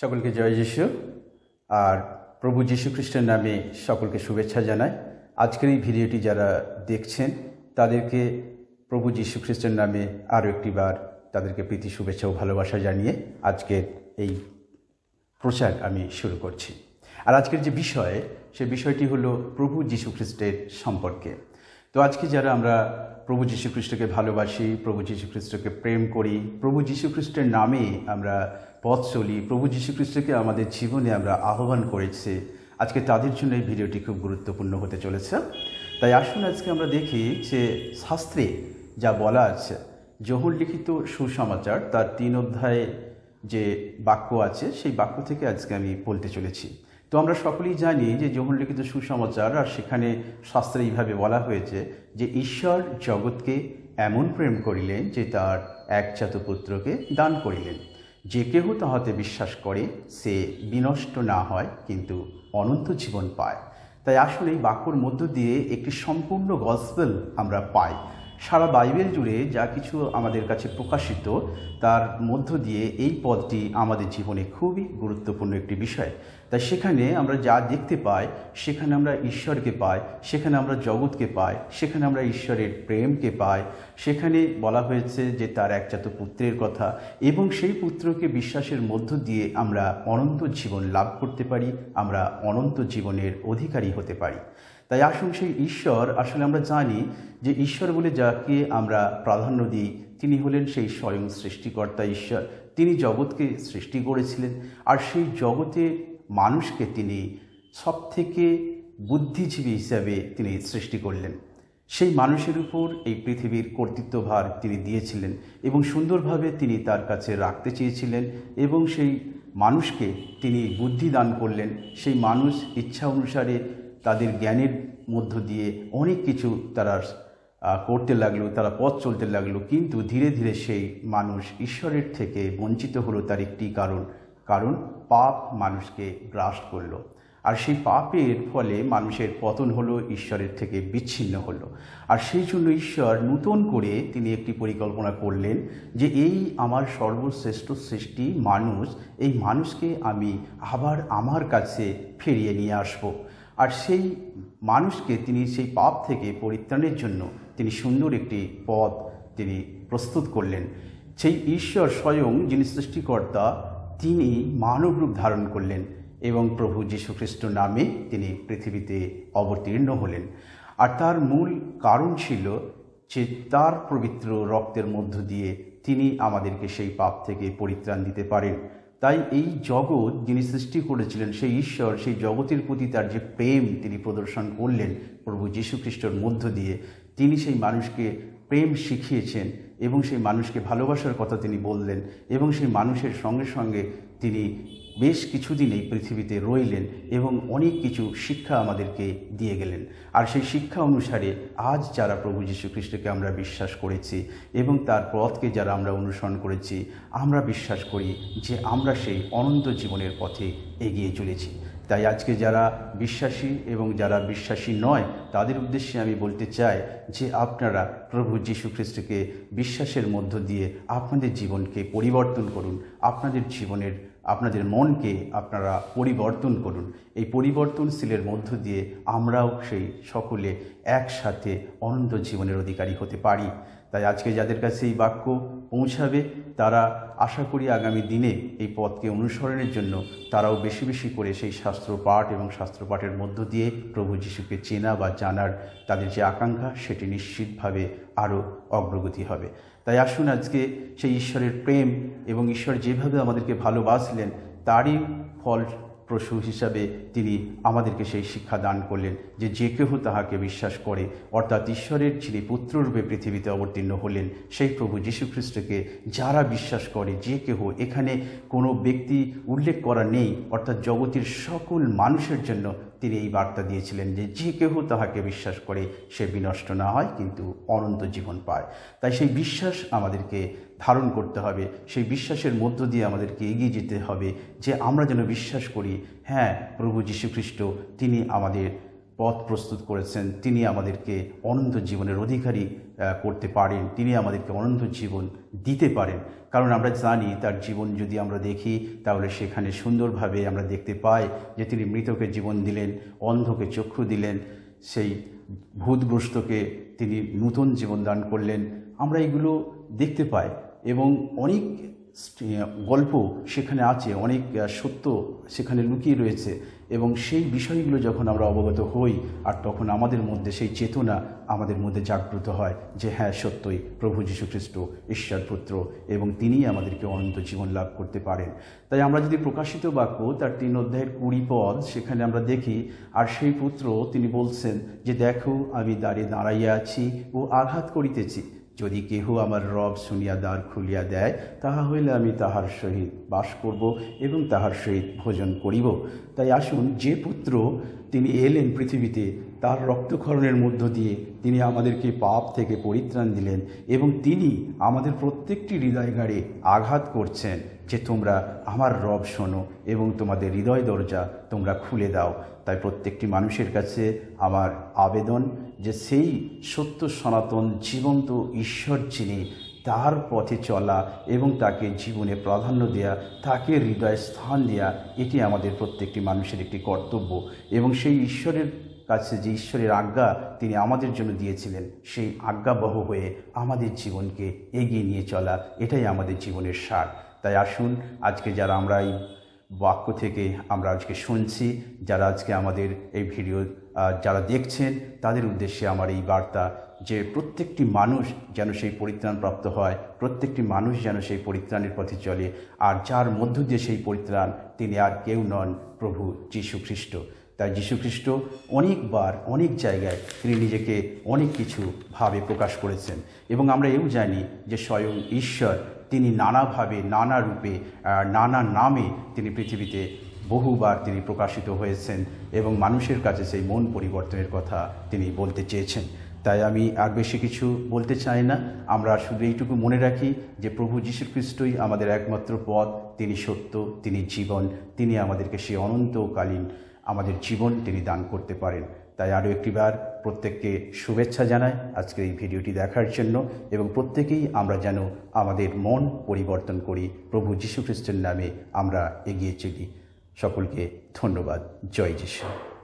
সকলকে জয় যিশু আর প্রভু যিশু খ্রিস্টের নামে সকলকে শুভেচ্ছা জানাই আজকের এই ভিডিওটি যারা দেখছেন তাদেরকে প্রভু যিশু খ্রিস্টের নামে আরও একটিবার তাদেরকে প্রীতি শুভেচ্ছা ও ভালোবাসা জানিয়ে আজকের এই প্রচার আমি শুরু করছি আর আজকের যে বিষয় সে বিষয়টি হলো প্রভু যিশু খ্রিস্টের সম্পর্কে তো আজকে যারা আমরা প্রভু যীশু খ্রিস্টকে ভালোবাসি প্রভু যীশু খ্রিস্টকে প্রেম করি প্রভু যীশু খ্রিস্টের নামে আমরা পথ চলি প্রভু যীশুখ্রিস্টকে আমাদের জীবনে আমরা আহ্বান করেছি আজকে তাদের জন্য এই ভিডিওটি খুব গুরুত্বপূর্ণ হতে চলেছে তাই আসুন আজকে আমরা দেখি যে শাস্ত্রে যা বলা আছে জহুল লিখিত সুসমাচার তার তিন অধ্যায়ে যে বাক্য আছে সেই বাক্য থেকে আজকে আমি বলতে চলেছি তো আমরা সকলেই জানি যে যৌন লিখিত সুসমাচার আর সেখানে শাস্ত্রে এইভাবে বলা হয়েছে যে ঈশ্বর জগৎকে এমন প্রেম করিলেন যে তার একজাত পুত্রকে দান করিলেন যে কেহ তাহাতে বিশ্বাস করে সে বিনষ্ট না হয় কিন্তু অনন্ত জীবন পায় তাই আসলে বাক্যর মধ্য দিয়ে একটি সম্পূর্ণ গসবেল আমরা পাই সারা বাইবেল জুড়ে যা কিছু আমাদের কাছে প্রকাশিত তার মধ্য দিয়ে এই পদটি আমাদের জীবনে খুবই গুরুত্বপূর্ণ একটি বিষয় তাই সেখানে আমরা যা দেখতে পাই সেখানে আমরা ঈশ্বরকে পাই সেখানে আমরা জগৎকে পাই সেখানে আমরা ঈশ্বরের প্রেমকে পাই সেখানে বলা হয়েছে যে তার একজাত পুত্রের কথা এবং সেই পুত্রকে বিশ্বাসের মধ্য দিয়ে আমরা অনন্ত জীবন লাভ করতে পারি আমরা অনন্ত জীবনের অধিকারী হতে পারি তাই আসুন সেই ঈশ্বর আসলে আমরা জানি যে ঈশ্বর বলে যাকে আমরা প্রাধান্য দিই তিনি হলেন সেই স্বয়ং সৃষ্টিকর্তা ঈশ্বর তিনি জগৎকে সৃষ্টি করেছিলেন আর সেই জগতে মানুষকে তিনি সবথেকে বুদ্ধিজীবী হিসাবে তিনি সৃষ্টি করলেন সেই মানুষের উপর এই পৃথিবীর কর্তৃত্বভার তিনি দিয়েছিলেন এবং সুন্দরভাবে তিনি তার কাছে রাখতে চেয়েছিলেন এবং সেই মানুষকে তিনি বুদ্ধি দান করলেন সেই মানুষ ইচ্ছা অনুসারে তাদের জ্ঞানের মধ্য দিয়ে অনেক কিছু তারা করতে লাগলো তারা পথ চলতে লাগলো কিন্তু ধীরে ধীরে সেই মানুষ ঈশ্বরের থেকে বঞ্চিত হলো তার একটি কারণ কারণ পাপ মানুষকে গ্রাস করল আর সেই পাপের ফলে মানুষের পতন হলো ঈশ্বরের থেকে বিচ্ছিন্ন হল আর সেই জন্য ঈশ্বর নূতন করে তিনি একটি পরিকল্পনা করলেন যে এই আমার সর্বশ্রেষ্ঠ সৃষ্টি মানুষ এই মানুষকে আমি আবার আমার কাছে ফিরিয়ে নিয়ে আসব আর সেই মানুষকে তিনি সেই পাপ থেকে পরিত্রাণের জন্য তিনি সুন্দর একটি পথ তিনি প্রস্তুত করলেন সেই ঈশ্বর স্বয়ং যিনি সৃষ্টিকর্তা তিনি মানবরূপ ধারণ করলেন এবং প্রভু যীশুখ্রিস্ট নামে তিনি পৃথিবীতে অবতীর্ণ হলেন আর তার মূল কারণ ছিল যে তার পবিত্র রক্তের মধ্য দিয়ে তিনি আমাদেরকে সেই পাপ থেকে পরিত্রাণ দিতে পারেন তাই এই জগৎ যিনি সৃষ্টি করেছিলেন সেই ঈশ্বর সেই জগতের প্রতি তার যে প্রেম তিনি প্রদর্শন করলেন প্রভু যীশুখ্রিস্টর মধ্য দিয়ে তিনি সেই মানুষকে প্রেম শিখিয়েছেন এবং সেই মানুষকে ভালোবাসার কথা তিনি বললেন এবং সেই মানুষের সঙ্গে সঙ্গে তিনি বেশ কিছুদিন এই পৃথিবীতে রইলেন এবং অনেক কিছু শিক্ষা আমাদেরকে দিয়ে গেলেন আর সেই শিক্ষা অনুসারে আজ যারা প্রভু খ্রিস্টকে আমরা বিশ্বাস করেছি এবং তার পথকে যারা আমরা অনুসরণ করেছি আমরা বিশ্বাস করি যে আমরা সেই অনন্ত জীবনের পথে এগিয়ে চলেছি তাই আজকে যারা বিশ্বাসী এবং যারা বিশ্বাসী নয় তাদের উদ্দেশ্যে আমি বলতে চাই যে আপনারা প্রভু যীশুখ্রিস্টকে বিশ্বাসের মধ্য দিয়ে আপনাদের জীবনকে পরিবর্তন করুন আপনাদের জীবনের আপনাদের মনকে আপনারা পরিবর্তন করুন এই পরিবর্তনশীলের মধ্য দিয়ে আমরাও সেই সকলে একসাথে অনন্ত জীবনের অধিকারী হতে পারি তাই আজকে যাদের কাছে এই বাক্য পৌঁছাবে তারা আশা করি আগামী দিনে এই পথকে অনুসরণের জন্য তারাও বেশি বেশি করে সেই শাস্ত্র পাঠ এবং শাস্ত্র পাঠের মধ্য দিয়ে প্রভু যিশুকে চেনা বা জানার তাদের যে আকাঙ্ক্ষা সেটি নিশ্চিতভাবে আরও অগ্রগতি হবে তাই আসুন আজকে সেই ঈশ্বরের প্রেম এবং ঈশ্বর যেভাবে আমাদেরকে ভালোবাসলেন তারই ফল প্রসু হিসাবে তিনি আমাদেরকে সেই শিক্ষা দান করলেন যে যে কেহ তাহাকে বিশ্বাস করে অর্থাৎ ঈশ্বরের যিনি পুত্ররূপে পৃথিবীতে অবতীর্ণ হলেন সেই প্রভু যীশুখ্রিস্টকে যারা বিশ্বাস করে যে কেহ এখানে কোনো ব্যক্তি উল্লেখ করা নেই অর্থাৎ জগতের সকল মানুষের জন্য তিনি এই বার্তা দিয়েছিলেন যে যে কেহ তাহাকে বিশ্বাস করে সে বিনষ্ট না হয় কিন্তু অনন্ত জীবন পায় তাই সেই বিশ্বাস আমাদেরকে ধারণ করতে হবে সেই বিশ্বাসের মধ্য দিয়ে আমাদেরকে এগিয়ে যেতে হবে যে আমরা যেন বিশ্বাস করি হ্যাঁ প্রভু যীশুখ্রিস্ট তিনি আমাদের পথ প্রস্তুত করেছেন তিনি আমাদেরকে অনন্ত জীবনের অধিকারী করতে পারেন তিনি আমাদেরকে অনন্ত জীবন দিতে পারেন কারণ আমরা জানি তার জীবন যদি আমরা দেখি তাহলে সেখানে সুন্দরভাবে আমরা দেখতে পাই যে তিনি মৃতকে জীবন দিলেন অন্ধকে চক্ষু দিলেন সেই ভূতগ্রস্তকে তিনি নূতন জীবন দান করলেন আমরা এগুলো দেখতে পাই এবং অনেক গল্প সেখানে আছে অনেক সত্য সেখানে লুকিয়ে রয়েছে এবং সেই বিষয়গুলো যখন আমরা অবগত হই আর তখন আমাদের মধ্যে সেই চেতনা আমাদের মধ্যে জাগ্রত হয় যে হ্যাঁ সত্যই প্রভু যীশুখ্রিস্ট ঈশ্বর পুত্র এবং তিনিই আমাদেরকে অনন্ত জীবন লাভ করতে পারেন তাই আমরা যদি প্রকাশিত বাক্য তার তিন অধ্যায়ের কুড়ি পদ সেখানে আমরা দেখি আর সেই পুত্র তিনি বলছেন যে দেখো আমি দাঁড়িয়ে দাঁড়াইয়া আছি ও আঘাত করিতেছি যদি কেহ আমার রব শুনিয়া দ্বার খুলিয়া দেয় তাহা হইলে আমি তাহার সহিত বাস করব এবং তাহার সহিত ভোজন করিব তাই আসুন যে পুত্র তিনি এলেন পৃথিবীতে তার রক্তক্ষরণের মধ্য দিয়ে তিনি আমাদেরকে পাপ থেকে পরিত্রাণ দিলেন এবং তিনি আমাদের প্রত্যেকটি হৃদয়গাড়ে আঘাত করছেন যে তোমরা আমার রব শোনো এবং তোমাদের হৃদয় দরজা তোমরা খুলে দাও তাই প্রত্যেকটি মানুষের কাছে আমার আবেদন যে সেই সত্য সনাতন জীবন্ত ঈশ্বর যিনি তার পথে চলা এবং তাকে জীবনে প্রাধান্য দেয়া তাকে হৃদয়ে স্থান দেয়া এটি আমাদের প্রত্যেকটি মানুষের একটি কর্তব্য এবং সেই ঈশ্বরের কাছে যে ঈশ্বরের আজ্ঞা তিনি আমাদের জন্য দিয়েছিলেন সেই আজ্ঞাবহ হয়ে আমাদের জীবনকে এগিয়ে নিয়ে চলা এটাই আমাদের জীবনের সার তাই আসুন আজকে যারা আমরা এই বাক্য থেকে আমরা আজকে শুনছি যারা আজকে আমাদের এই ভিডিও যারা দেখছেন তাদের উদ্দেশ্যে আমার এই বার্তা যে প্রত্যেকটি মানুষ যেন সেই পরিত্রাণ প্রাপ্ত হয় প্রত্যেকটি মানুষ যেন সেই পরিত্রাণের পথে চলে আর যার মধ্য দিয়ে সেই পরিত্রাণ তিনি আর কেউ নন প্রভু যীশুখ্রিস্ট তাই যীশুখ্রিস্ট অনেকবার অনেক জায়গায় তিনি নিজেকে অনেক কিছু ভাবে প্রকাশ করেছেন এবং আমরা এও জানি যে স্বয়ং ঈশ্বর তিনি নানাভাবে নানা রূপে নানা নামে তিনি পৃথিবীতে বহুবার তিনি প্রকাশিত হয়েছেন এবং মানুষের কাছে সেই মন পরিবর্তনের কথা তিনি বলতে চেয়েছেন তাই আমি আর বেশি কিছু বলতে চাই না আমরা শুধু এইটুকু মনে রাখি যে প্রভু খ্রিস্টই আমাদের একমাত্র পথ তিনি সত্য তিনি জীবন তিনি আমাদেরকে সেই অনন্তকালীন আমাদের জীবন তিনি দান করতে পারেন তাই আরও একটিবার প্রত্যেককে শুভেচ্ছা জানাই আজকের এই ভিডিওটি দেখার জন্য এবং প্রত্যেকেই আমরা যেন আমাদের মন পরিবর্তন করি প্রভু যীশুখ্রিস্টের নামে আমরা এগিয়ে চলি সকলকে ধন্যবাদ জয় যীশু